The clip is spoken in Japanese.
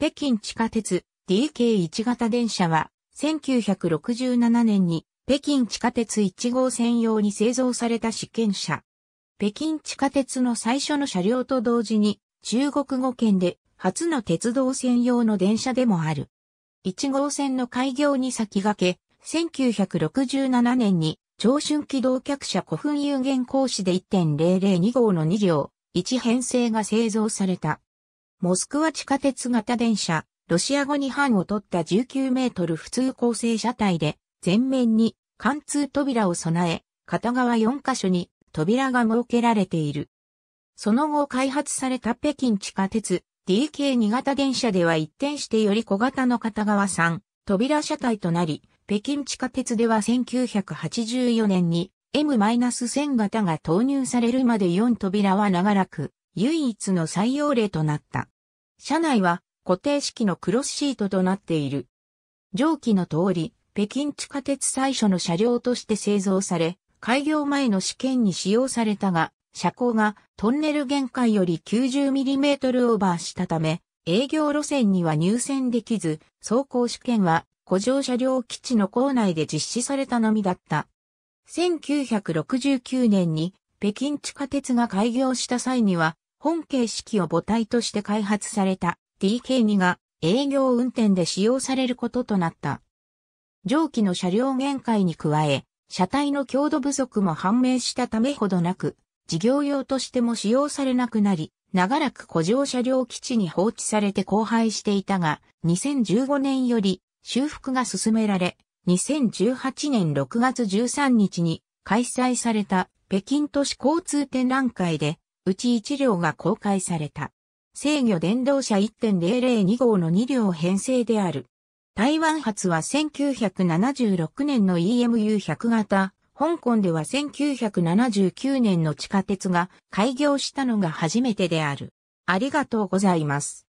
北京地下鉄 DK1 型電車は1967年に北京地下鉄1号線用に製造された試験車。北京地下鉄の最初の車両と同時に中国語圏で初の鉄道専用の電車でもある。1号線の開業に先駆け、1967年に長春機動客車古墳有限講師で1.002号の2両、1編成が製造された。モスクワ地下鉄型電車、ロシア語に半を取った19メートル普通構成車体で、前面に貫通扉を備え、片側4カ所に扉が設けられている。その後開発された北京地下鉄 DK2 型電車では一転してより小型の片側3扉車体となり、北京地下鉄では1984年に M-1000 型が投入されるまで4扉は長らく唯一の採用例となった。車内は固定式のクロスシートとなっている。上記の通り、北京地下鉄最初の車両として製造され、開業前の試験に使用されたが、車高がトンネル限界より 90mm オーバーしたため、営業路線には入線できず、走行試験は古城車両基地の構内で実施されたのみだった。1969年に北京地下鉄が開業した際には、本形式を母体として開発された TK2 が営業運転で使用されることとなった。上記の車両限界に加え、車体の強度不足も判明したためほどなく、事業用としても使用されなくなり、長らく古城車両基地に放置されて荒廃していたが、2015年より修復が進められ、2018年6月13日に開催された北京都市交通展覧会でうち1両が公開された。制御電動車1.002号の2両編成である。台湾発は1976年の EMU100 型、香港では1979年の地下鉄が開業したのが初めてである。ありがとうございます。